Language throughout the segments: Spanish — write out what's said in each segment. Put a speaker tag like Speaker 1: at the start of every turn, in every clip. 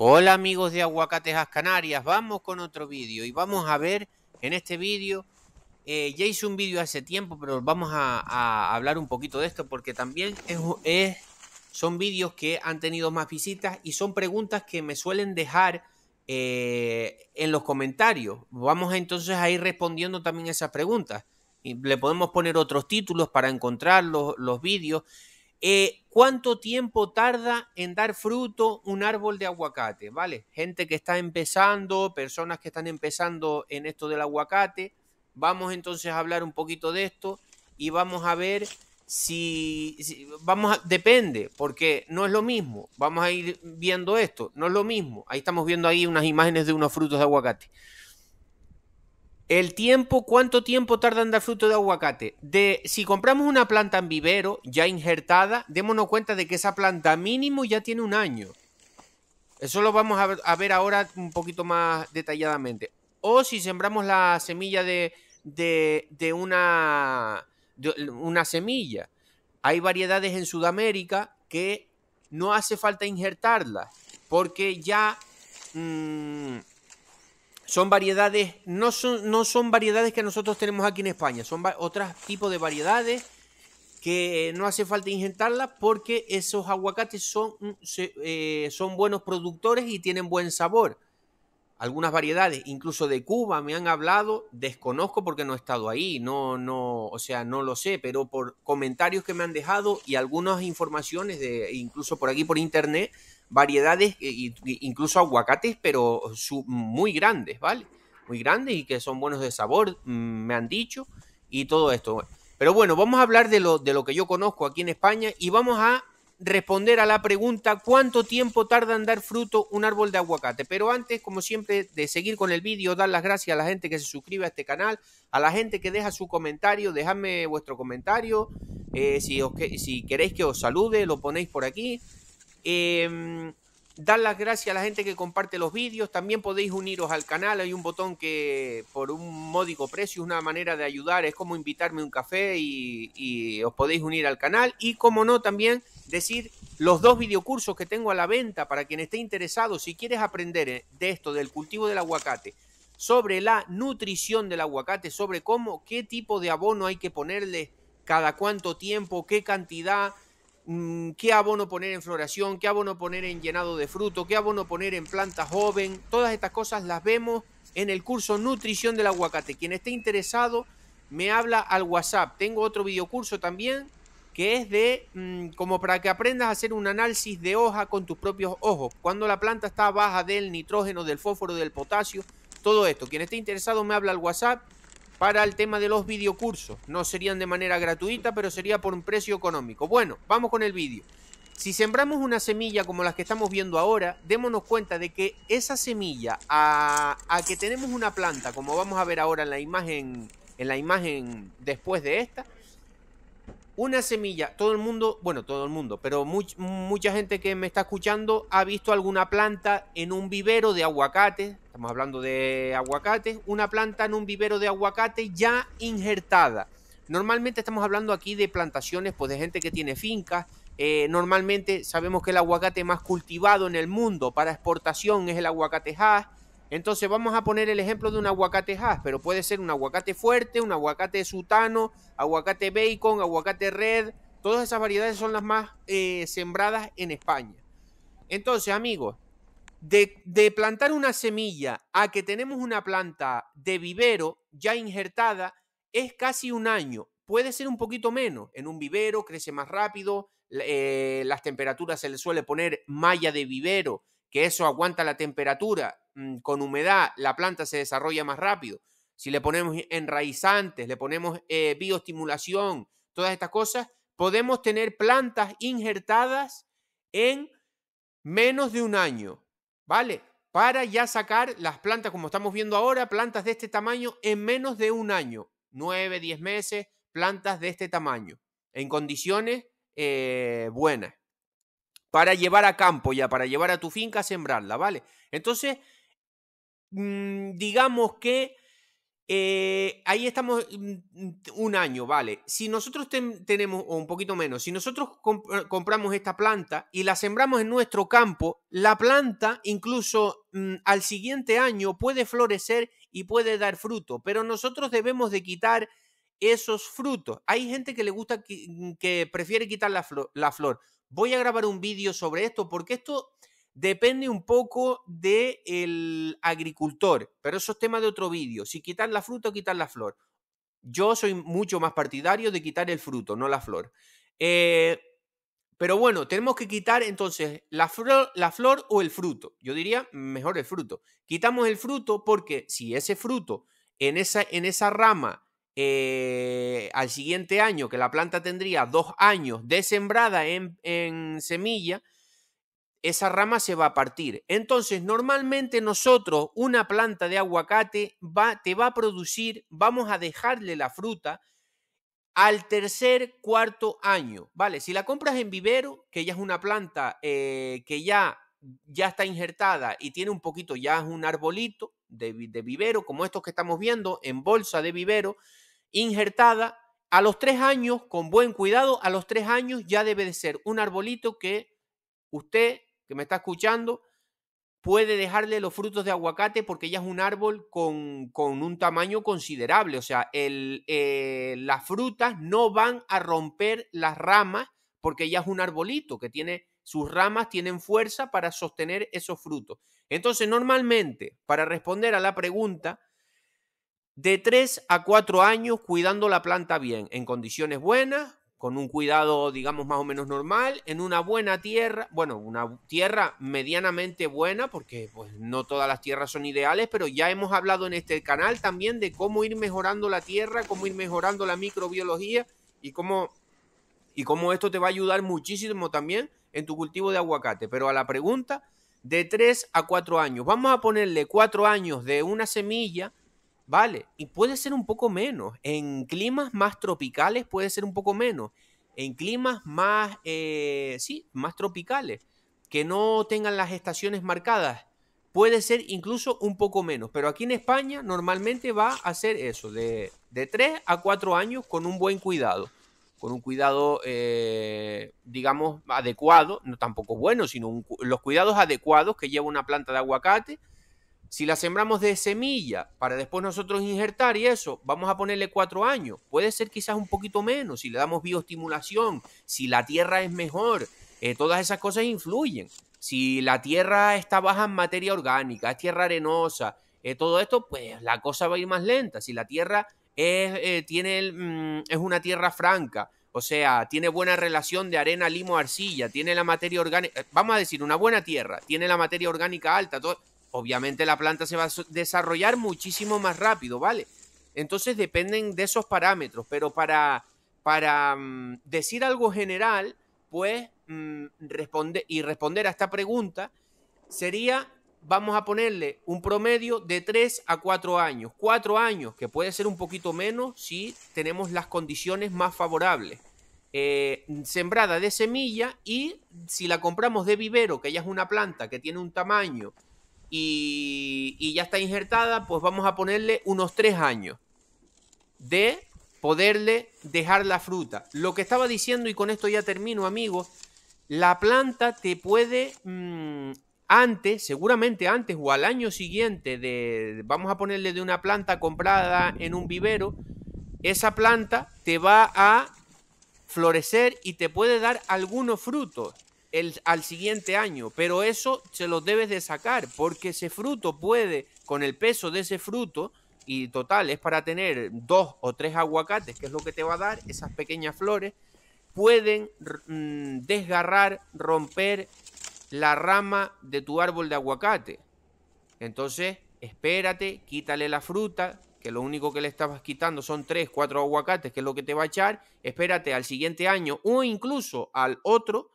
Speaker 1: Hola amigos de Aguacatejas Canarias, vamos con otro vídeo y vamos a ver en este vídeo, eh, ya hice un vídeo hace tiempo, pero vamos a, hablar un poquito de esto porque también es, son vídeos que han tenido más visitas y son preguntas que me suelen dejar eh, en los comentarios. Vamos entonces a ir respondiendo también esas preguntas. Y le podemos poner otros títulos para encontrar los, los vídeos. Eh, ¿Cuánto tiempo tarda en dar fruto un árbol de aguacate? ¿Vale? Gente que está empezando, personas que están empezando en esto del aguacate. Vamos entonces a hablar un poquito de esto y vamos a ver si, vamos depende, porque no es lo mismo. Vamos a ir viendo esto, no es lo mismo. Ahí estamos viendo ahí unas imágenes de unos frutos de aguacate. El tiempo, ¿cuánto tiempo tarda en dar fruto de aguacate? De si compramos una planta en vivero ya injertada, démonos cuenta de que esa planta mínimo ya tiene un año. Eso lo vamos a ver ahora un poquito más detalladamente. O si sembramos la semilla de, de, una, una semilla. Hay variedades en Sudamérica que no hace falta injertarla porque ya... Mm, son variedades, no son, no son variedades que nosotros tenemos aquí en España, son otros tipos de variedades que no hace falta ingentarlas porque esos aguacates son, mm, eh, son buenos productores y tienen buen sabor. Algunas variedades, incluso de Cuba, me han hablado, desconozco porque no he estado ahí, no, no, o sea, no lo sé, pero por comentarios que me han dejado y algunas informaciones de, incluso por aquí por internet, variedades, eh, incluso aguacates, pero muy grandes, ¿vale? Muy grandes y que son buenos de sabor, mm, me han dicho, y todo esto. Pero bueno, vamos a hablar de lo, de lo que yo conozco aquí en España y vamos a responder a la pregunta cuánto tiempo tarda en dar fruto un árbol de aguacate. Pero antes, como siempre, de seguir con el vídeo, dar las gracias a la gente que se suscribe a este canal, a la gente que deja su comentario, dejadme vuestro comentario. Eh, si, os, si queréis que os salude, lo ponéis por aquí. Em, dar las gracias a la gente que comparte los vídeos. También podéis uniros al canal. Hay un botón que por un módico precio es una manera de ayudar. Es como invitarme un café y, y, os podéis unir al canal. Y como no, también decir los dos videocursos que tengo a la venta para quien esté interesado. Si quieres aprender eh, de esto, del cultivo del aguacate, sobre la nutrición del aguacate, sobre cómo, qué tipo de abono hay que ponerle, cada cuánto tiempo, qué cantidad Mm, qué abono poner en floración, qué abono poner en llenado de fruto, qué abono poner en planta joven. Todas estas cosas las vemos en el curso Nutrición del Aguacate. Quien esté interesado me habla al WhatsApp. Tengo otro videocurso también que es de mm, como para que aprendas a hacer un análisis de hoja con tus propios ojos. Cuando la planta está baja del nitrógeno, del fósforo, del potasio, todo esto. Quien esté interesado me habla al WhatsApp para el tema de los videocursos. No serían de manera gratuita, pero sería por un precio económico. Bueno, vamos con el vídeo. Si sembramos una semilla como las que estamos viendo ahora, démonos cuenta de que esa semilla, a, a, que tenemos una planta, como vamos a ver ahora en la imagen, en la imagen después de esta, una semilla, todo el mundo, bueno, todo el mundo, pero mucha gente que me está escuchando ha visto alguna planta en un vivero de aguacate, estamos hablando de aguacate, una planta en un vivero de aguacate ya injertada. Normalmente estamos hablando aquí de plantaciones, pues de gente que tiene fincas. Eh, normalmente sabemos que el aguacate más cultivado en el mundo para exportación es el aguacate hash entonces vamos a poner el ejemplo de un aguacate hash, pero puede ser un aguacate fuerte, un aguacate sutano, aguacate bacon, aguacate red. Todas esas variedades son las más eh, sembradas en España. Entonces, amigos, de, plantar una semilla a que tenemos una planta de vivero ya injertada es casi un año. Puede ser un poquito menos. En un vivero crece más rápido, eh, las temperaturas se le suele poner malla de vivero, que eso aguanta la temperatura Mm, con humedad, la planta se desarrolla más rápido. Si le ponemos e, enraizantes, le ponemos eh, bioestimulación, todas estas cosas, podemos tener plantas injertadas en menos de un año, ¿vale? Para ya sacar las plantas, como estamos viendo ahora, plantas de este tamaño en menos de un año, Nueve, diez meses, plantas de este tamaño, en condiciones eh, buenas, para llevar a campo ya, para llevar a tu finca a sembrarla, ¿vale? Entonces, Mm, digamos que eh, ahí estamos mm, mm, un año, ¿vale? Si nosotros tenemos, o un poquito menos, si nosotros eh, compramos esta planta y la sembramos en nuestro campo, la planta incluso al siguiente año puede florecer y puede dar fruto, pero nosotros debemos de quitar esos frutos. Hay gente que le gusta, que, prefiere quitar la, la flor. Voy a grabar un vídeo sobre esto porque esto depende un poco del agricultor, pero eso es tema de otro vídeo, si quitar la fruta o quitar la flor. Yo soy mucho más partidario de quitar el fruto, no la flor. Eh, pero bueno, tenemos que quitar entonces la flor, la flor o el fruto. Yo diría mejor el fruto. Quitamos el fruto porque si ese fruto en esa, en esa rama eh, al siguiente año, que la planta tendría dos años de sembrada en, en semilla, esa rama se va a partir. Entonces, normalmente nosotros, una planta de aguacate va, te va a producir, vamos a dejarle la fruta al tercer, cuarto año, ¿vale? Si la compras en vivero, que ya es una planta eh, que ya, ya está injertada y tiene un poquito, ya es un arbolito de, de vivero, como estos que estamos viendo, en bolsa de vivero, injertada, a los tres años, con buen cuidado, a los tres años ya debe de ser un arbolito que usted que me está escuchando puede dejarle los frutos de aguacate porque ya es un árbol con, un tamaño considerable. O sea, el, eh, las frutas no van a romper las ramas porque ya es un arbolito que tiene sus ramas, tienen fuerza para sostener esos frutos. Entonces, normalmente, para responder a la pregunta, de 3 a 4 años cuidando la planta bien, en condiciones buenas, con un cuidado, digamos, más o menos normal, en una buena tierra, bueno, una tierra medianamente buena, porque pues no todas las tierras son ideales, pero ya hemos hablado en este canal también de cómo ir mejorando la tierra, cómo ir mejorando la microbiología y cómo, y cómo esto te va a ayudar muchísimo también en tu cultivo de aguacate. Pero a la pregunta, de 3 a 4 años, vamos a ponerle 4 años de una semilla Vale, y puede ser un poco menos. En climas más tropicales puede ser un poco menos. En climas más, eh, sí, más tropicales, que no tengan las estaciones marcadas, puede ser incluso un poco menos. Pero aquí en España normalmente va a ser eso, de, de 3 a 4 años con un buen cuidado. Con un cuidado, eh, digamos, adecuado, no tampoco bueno, sino los cuidados adecuados que lleva una planta de aguacate si la sembramos de semilla para después nosotros injertar y eso, vamos a ponerle cuatro años. Puede ser quizás un poquito menos si le damos bioestimulación, si la tierra es mejor. Eh, todas esas cosas influyen. Si la tierra está baja en materia orgánica, es tierra arenosa, eh, todo esto, pues la cosa va a ir más lenta. Si la tierra es, eh, tiene mm, es una tierra franca, o sea, tiene buena relación de arena, limo, arcilla, tiene la materia orgánica, vamos a decir, una buena tierra, tiene la materia orgánica alta, todo, obviamente la planta se va a desarrollar muchísimo más rápido, ¿vale? Entonces dependen de esos parámetros, pero para, para mm, decir algo general, pues mm, y responder a esta pregunta sería, vamos a ponerle un promedio de 3 a 4 años. 4 años, que puede ser un poquito menos si tenemos las condiciones más favorables. Eh, sembrada de semilla y si la compramos de vivero, que ya es una planta que tiene un tamaño y, ya está injertada, pues vamos a ponerle unos tres años de poderle dejar la fruta. Lo que estaba diciendo, y con esto ya termino, amigos, la planta te puede mm, antes, seguramente antes o al año siguiente de, vamos a ponerle de una planta comprada en un vivero, esa planta te va a florecer y te puede dar algunos frutos al siguiente año, pero eso se lo debes de sacar porque ese fruto puede, con el peso de ese fruto, y total, es para tener dos o tres aguacates, que es lo que te va a dar, esas pequeñas flores, pueden mm, desgarrar, romper la rama de tu árbol de aguacate. Entonces, espérate, quítale la fruta, que lo único que le estabas quitando son tres, cuatro aguacates, que es lo que te va a echar, espérate al siguiente año o incluso al otro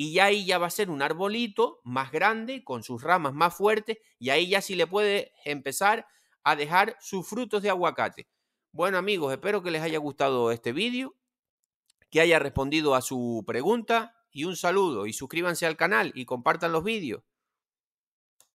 Speaker 1: y ya ahí ya va a ser un arbolito más grande, con sus ramas más fuertes, y ahí ya sí le puede empezar a dejar sus frutos de aguacate. Bueno amigos, espero que les haya gustado este vídeo, que haya respondido a su pregunta, y un saludo, y suscríbanse al canal y compartan los vídeos.